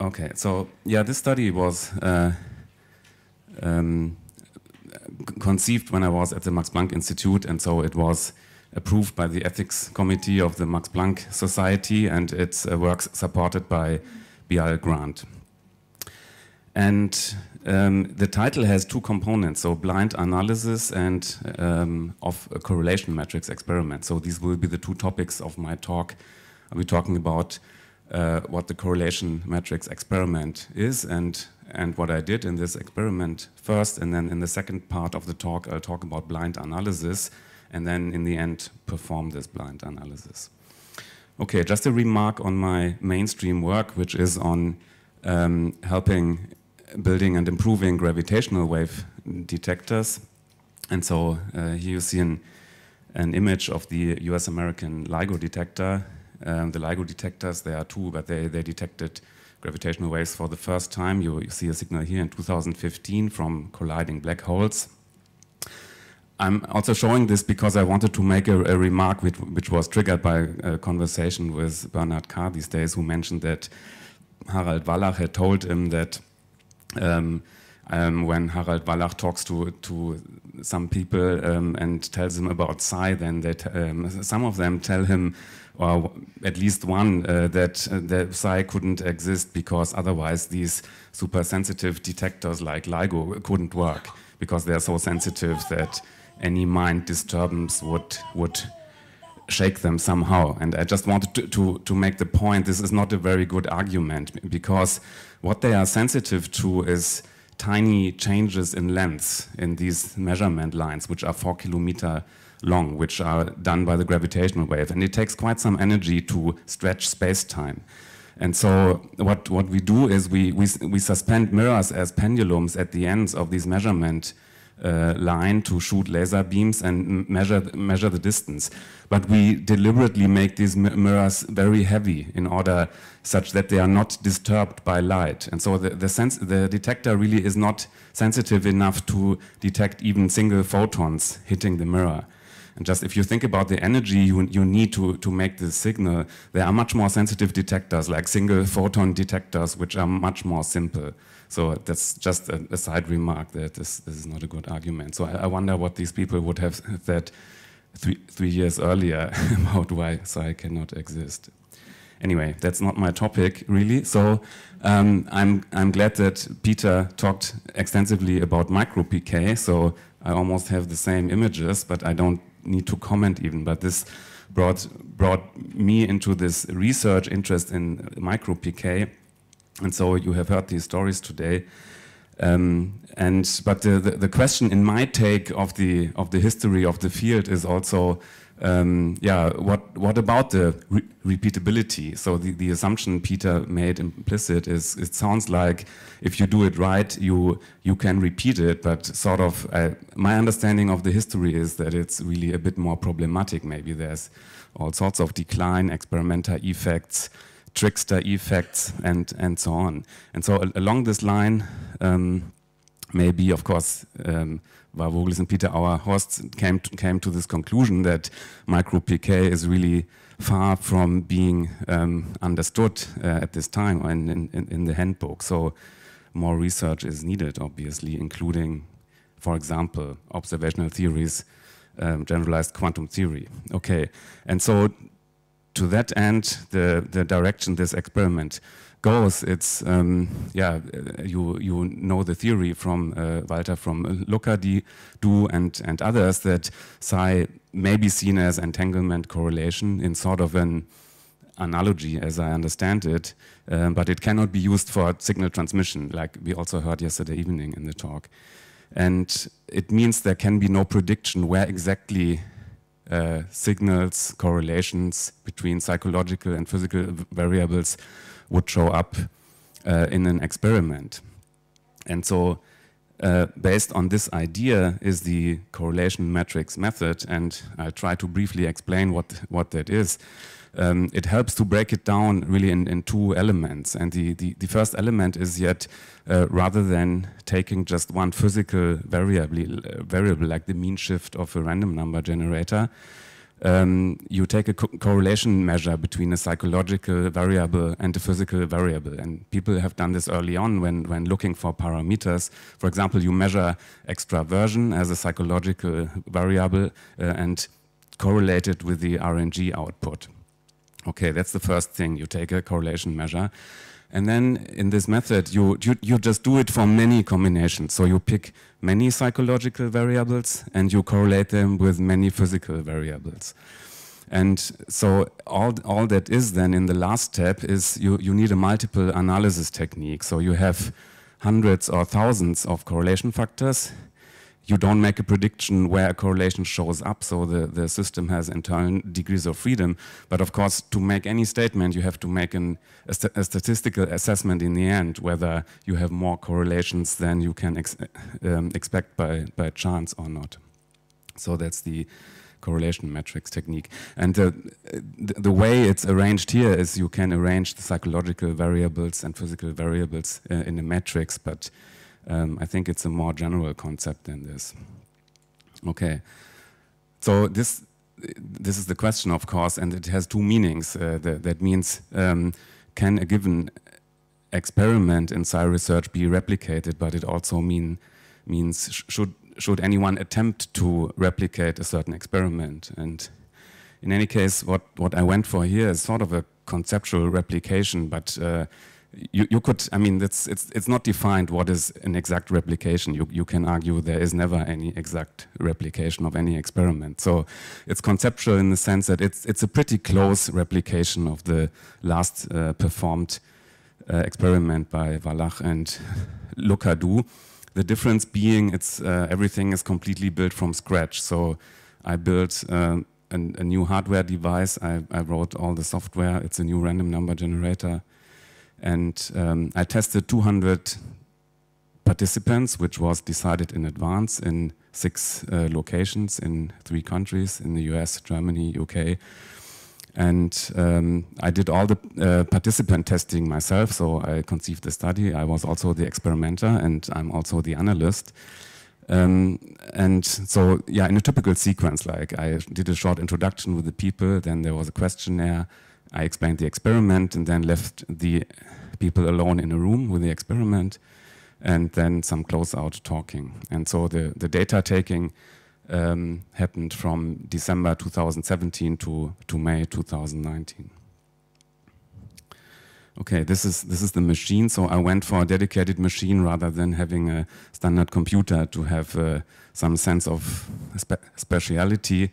Okay, so yeah, this study was uh, um, conceived when I was at the Max Planck Institute, and so it was approved by the ethics committee of the Max Planck Society, and its uh, works supported by Bial Grant. And um, the title has two components, so blind analysis and um, of a correlation matrix experiment. So these will be the two topics of my talk. I'll be talking about uh, what the correlation matrix experiment is and and what I did in this experiment first, and then in the second part of the talk, I'll talk about blind analysis, and then in the end, perform this blind analysis. Okay, just a remark on my mainstream work, which is on um, helping building and improving gravitational wave detectors. And so uh, here you see an, an image of the US American LIGO detector um, the LIGO detectors, there are two, but they, they detected gravitational waves for the first time. You, you see a signal here in 2015 from colliding black holes. I'm also showing this because I wanted to make a, a remark which, which, was triggered by a conversation with Bernard Carr these days, who mentioned that Harald Wallach had told him that um, um, when Harald Wallach talks to, to some people um, and tells them about Psy, then um, some of them tell him, or at least one, uh, that, uh, that Psy couldn't exist because otherwise these super sensitive detectors like LIGO couldn't work because they're so sensitive that any mind disturbance would, would shake them somehow. And I just wanted to, to, to, make the point, this is not a very good argument because what they are sensitive to is tiny changes in length in these measurement lines, which are four kilometer long, which are done by the gravitational wave. And it takes quite some energy to stretch space-time. And so what, what we do is we, we, we suspend mirrors as pendulums at the ends of these measurement uh, line to shoot laser beams and measure, measure the distance. But we deliberately make these mirrors very heavy in order such that they are not disturbed by light. And so the, the, sense, the detector really is not sensitive enough to detect even single photons hitting the mirror. And just if you think about the energy you, you need to, to make the signal, there are much more sensitive detectors, like single photon detectors, which are much more simple. So that's just a, a side remark that this, this, is not a good argument. So I, I wonder what these people would have said three, three years earlier about why psi cannot exist anyway, that's not my topic really. So um, I'm I'm glad that Peter talked extensively about micro PK. So I almost have the same images, but I don't need to comment even, but this brought, brought me into this research interest in micro PK. And so you have heard these stories today. Um, and but the, the, the question in my take of the of the history of the field is also um, yeah what what about the re repeatability? So the, the assumption Peter made implicit is it sounds like if you do it right you you can repeat it, but sort of uh, my understanding of the history is that it's really a bit more problematic. Maybe there's all sorts of decline, experimental effects trickster effects and, and so on. And so al along this line, um, maybe, of course, um, and Peter, our hosts, came to, came to this conclusion that micro PK is really far from being um, understood uh, at this time in, in, in the handbook. So more research is needed, obviously, including, for example, observational theories, um, generalized quantum theory. Okay, and so to that end, the, the direction this experiment goes, it's, um, yeah, you, you know the theory from uh, Walter from Lucardi, Du, and, and others that psi may be seen as entanglement correlation in sort of an analogy as I understand it, um, but it cannot be used for signal transmission, like we also heard yesterday evening in the talk. And it means there can be no prediction where exactly uh, signals, correlations between psychological and physical variables would show up uh, in an experiment. And so uh, based on this idea is the correlation matrix method, and I'll try to briefly explain what, what that is um, it helps to break it down really in, in two elements. And the, the, the first element is yet uh, rather than taking just one physical variable, uh, variable like the mean shift of a random number generator, um, you take a co correlation measure between a psychological variable and a physical variable. And people have done this early on when, when looking for parameters. For example, you measure extraversion as a psychological variable uh, and correlate it with the RNG output. Okay, that's the first thing. You take a correlation measure. And then in this method, you, you, you just do it for many combinations. So you pick many psychological variables and you correlate them with many physical variables. And so all, all that is then in the last step is you, you need a multiple analysis technique. So you have hundreds or thousands of correlation factors you don't make a prediction where a correlation shows up, so the, the system has internal degrees of freedom. But of course, to make any statement, you have to make an, a, st a statistical assessment in the end, whether you have more correlations than you can ex um, expect by, by chance or not. So that's the correlation matrix technique. And the, the way it's arranged here is you can arrange the psychological variables and physical variables uh, in a matrix, but um, I think it's a more general concept than this. Okay, so this this is the question, of course, and it has two meanings. Uh, the, that means um, can a given experiment in sci research be replicated, but it also mean means sh should should anyone attempt to replicate a certain experiment and in any case, what, what I went for here is sort of a conceptual replication, but uh, you, you could, I mean, it's, it's, it's not defined what is an exact replication. You, you can argue there is never any exact replication of any experiment. So it's conceptual in the sense that it's, it's a pretty close replication of the last uh, performed uh, experiment by Wallach and Lukadu. The difference being it's uh, everything is completely built from scratch. So I built uh, an, a new hardware device. I, I wrote all the software. It's a new random number generator and um, I tested 200 participants, which was decided in advance in six uh, locations in three countries in the US, Germany, UK. And um, I did all the uh, participant testing myself, so I conceived the study. I was also the experimenter and I'm also the analyst. Um, and so, yeah, in a typical sequence, like I did a short introduction with the people, then there was a questionnaire, I explained the experiment and then left the people alone in a room with the experiment and then some close out talking. And so the, the data taking um, happened from December 2017 to, to May 2019. Okay, this is, this is the machine. So I went for a dedicated machine rather than having a standard computer to have uh, some sense of spe speciality.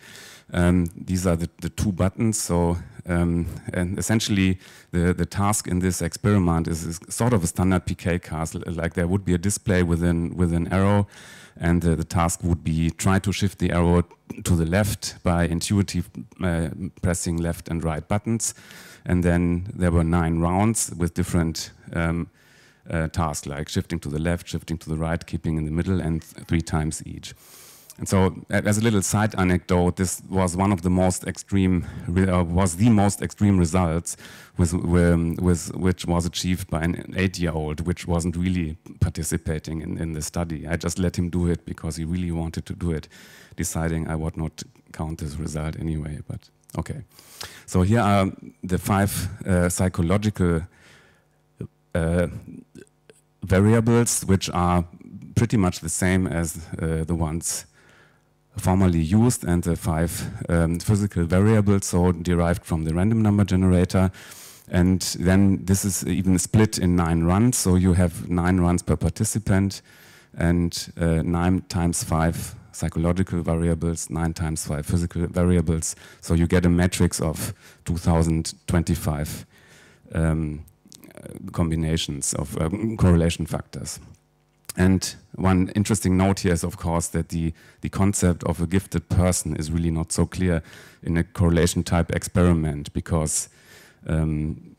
Um, these are the, the two buttons. So um, and essentially, the, the task in this experiment is, is, sort of a standard PK cast, like there would be a display within, with an arrow, and uh, the task would be try to shift the arrow to the left by intuitive uh, pressing left and right buttons. And then there were nine rounds with different um, uh, tasks, like shifting to the left, shifting to the right, keeping in the middle, and three times each. And so, as a little side anecdote, this was one of the most extreme, uh, was the most extreme results with, um, with, which was achieved by an eight-year-old, which wasn't really participating in, in the study. I just let him do it because he really wanted to do it, deciding I would not count this result anyway, but okay. So here are the five uh, psychological uh, variables, which are pretty much the same as uh, the ones formally used and the five um, physical variables, so derived from the random number generator. And then this is even split in nine runs, so you have nine runs per participant and uh, nine times five psychological variables, nine times five physical variables. So you get a matrix of 2025 um, combinations of um, correlation factors. And one interesting note here is, of course, that the, the concept of a gifted person is really not so clear in a correlation type experiment because, um,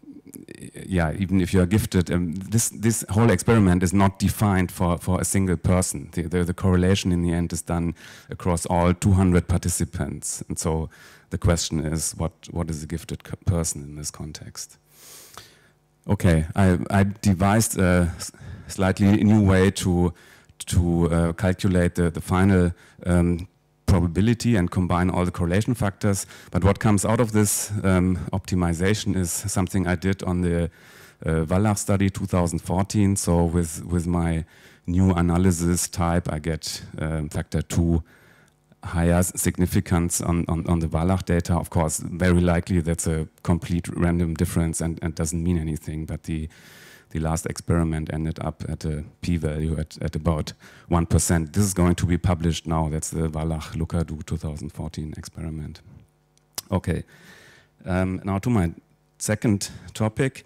yeah, even if you are gifted, um, this, this whole experiment is not defined for, for a single person. The, the, the, correlation in the end is done across all 200 participants. And so the question is, what, what is a gifted person in this context? Okay, I, I devised a slightly new way to to uh, calculate the, the final um, probability and combine all the correlation factors. But what comes out of this um, optimization is something I did on the uh, Wallach study 2014. So with, with my new analysis type, I get um, factor 2 higher significance on, on, on the Wallach data. Of course, very likely that's a complete random difference and, and doesn't mean anything, but the the last experiment ended up at a p-value at, at about 1%. This is going to be published now. That's the Wallach Lukadu 2014 experiment. Okay, um, now to my second topic,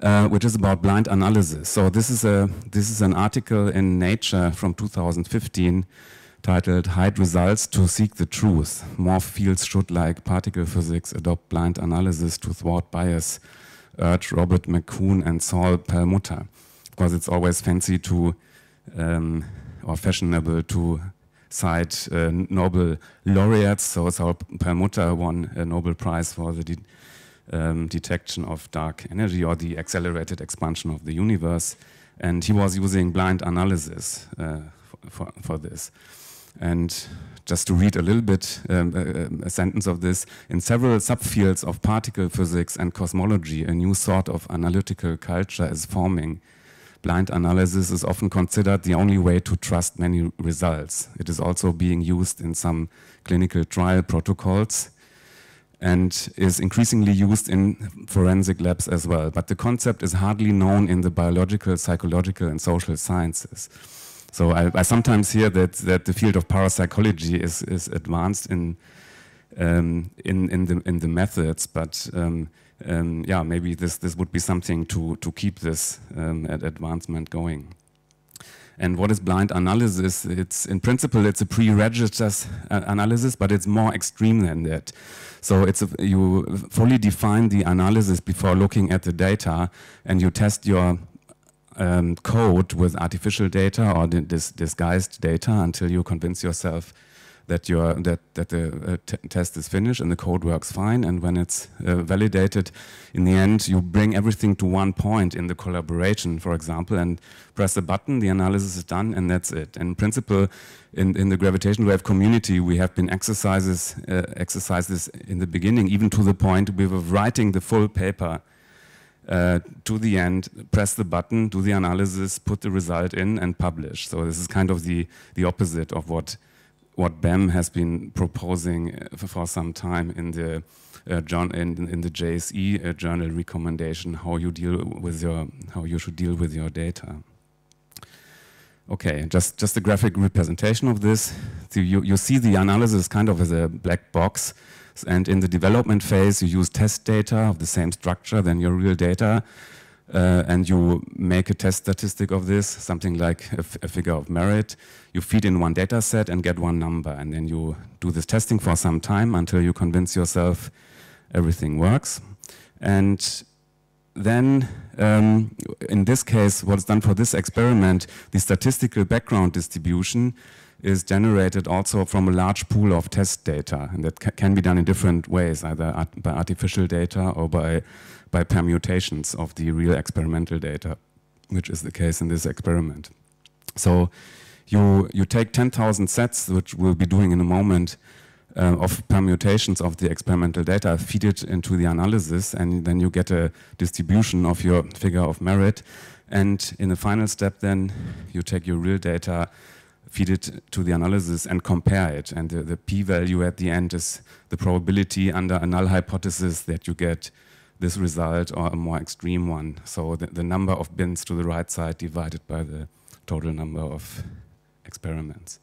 uh, which is about blind analysis. So this is, a, this is an article in Nature from 2015 titled Hide Results to Seek the Truth. More fields should, like particle physics, adopt blind analysis to thwart bias, Urge Robert McCoon and Saul Perlmutter. Of course, it's always fancy to, um, or fashionable to cite uh, Nobel laureates. So Saul Perlmutter won a Nobel Prize for the de um, detection of dark energy or the accelerated expansion of the universe. And he was using blind analysis uh, for, for this. And just to read a little bit um, a, a, sentence of this, in several subfields of particle physics and cosmology, a new sort of analytical culture is forming. Blind analysis is often considered the only way to trust many results. It is also being used in some clinical trial protocols and is increasingly used in forensic labs as well. But the concept is hardly known in the biological, psychological, and social sciences. So I, I, sometimes hear that that the field of parapsychology is is advanced in um, in in the in the methods, but um, um, yeah, maybe this this would be something to to keep this um, advancement going. And what is blind analysis? It's in principle it's a pre-registered uh, analysis, but it's more extreme than that. So it's a, you fully define the analysis before looking at the data, and you test your um, code with artificial data or dis disguised data until you convince yourself that your that that the uh, test is finished and the code works fine and when it's uh, validated in the end you bring everything to one point in the collaboration for example and press a button the analysis is done and that's it in principle in, in the gravitation wave community we have been exercises uh, exercises in the beginning even to the point we were writing the full paper uh, to the end, press the button, do the analysis, put the result in, and publish. So this is kind of the, the opposite of what, what BEM has been proposing uh, for some time in the, uh, John, in, in the JSE uh, journal recommendation, how you deal with your, how you should deal with your data. Okay, just, just a graphic representation of this. So you, you see the analysis kind of as a black box and in the development phase, you use test data of the same structure than your real data. Uh, and you make a test statistic of this, something like a, figure of merit. You feed in one data set and get one number, and then you do this testing for some time until you convince yourself everything works. And then, um, in this case, what's done for this experiment, the statistical background distribution is generated also from a large pool of test data, and that ca can be done in different ways, either art by artificial data or by, by permutations of the real experimental data, which is the case in this experiment. So you, you take 10,000 sets, which we'll be doing in a moment, uh, of permutations of the experimental data, feed it into the analysis, and then you get a distribution of your figure of merit. And in the final step, then you take your real data, feed it to the analysis and compare it. And the, the p-value at the end is the probability under a null hypothesis that you get this result or a more extreme one. So the, the number of bins to the right side divided by the total number of experiments.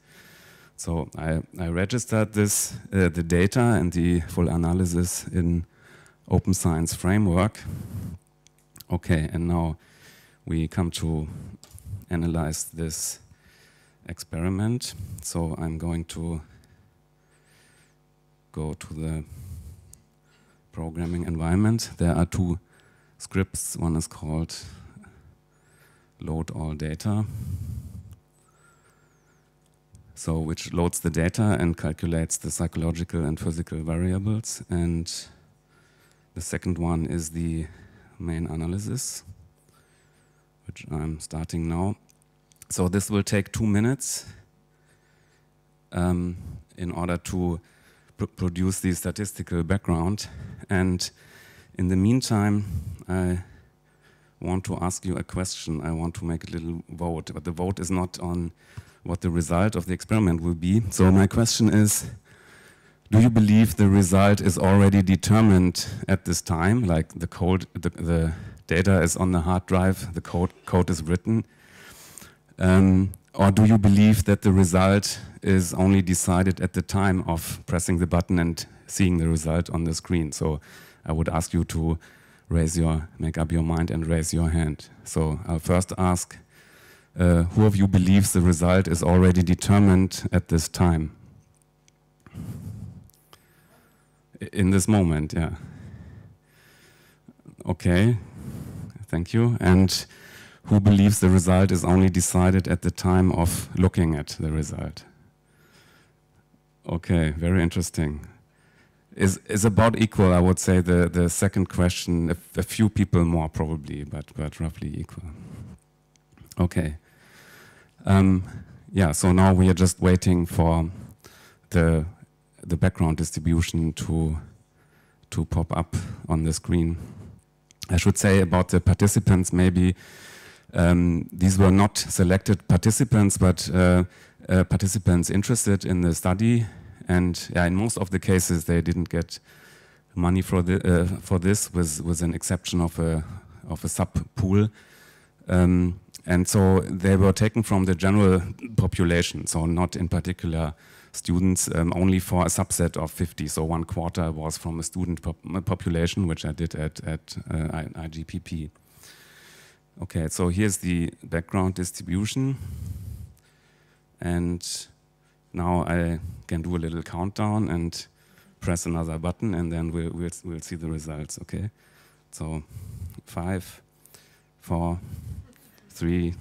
So I, I registered this, uh, the data and the full analysis in Open Science Framework. Okay, and now we come to analyze this experiment. So I'm going to go to the programming environment. There are two scripts. One is called load all data, so which loads the data and calculates the psychological and physical variables. And the second one is the main analysis, which I'm starting now. So this will take two minutes um, in order to pr produce the statistical background. And in the meantime, I want to ask you a question. I want to make a little vote, but the vote is not on what the result of the experiment will be. So my question is, do you believe the result is already determined at this time? Like the code, the, the data is on the hard drive, the code, code is written, um, or do you believe that the result is only decided at the time of pressing the button and seeing the result on the screen? So I would ask you to raise your, make up your mind and raise your hand. So I'll first ask, uh, who of you believes the result is already determined at this time? In this moment, yeah. Okay, thank you. And who believes the result is only decided at the time of looking at the result. Okay, very interesting. Is, is about equal, I would say, the, the second question, a, a few people more probably, but, but roughly equal. Okay. Um, yeah, so now we are just waiting for the, the background distribution to, to pop up on the screen. I should say about the participants maybe um, these were not selected participants, but uh, uh, participants interested in the study. And yeah, in most of the cases, they didn't get money for, the, uh, for this, with, with an exception of a, of a sub pool. Um, and so they were taken from the general population, so not in particular students, um, only for a subset of 50. So one quarter was from a student pop population, which I did at, at uh, IGPP. Okay, so here's the background distribution. And now I can do a little countdown and press another button and then we'll, we'll, we'll see the results, okay? So five, four, three,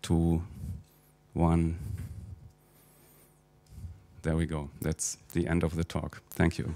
two, one. There we go. That's the end of the talk. Thank you.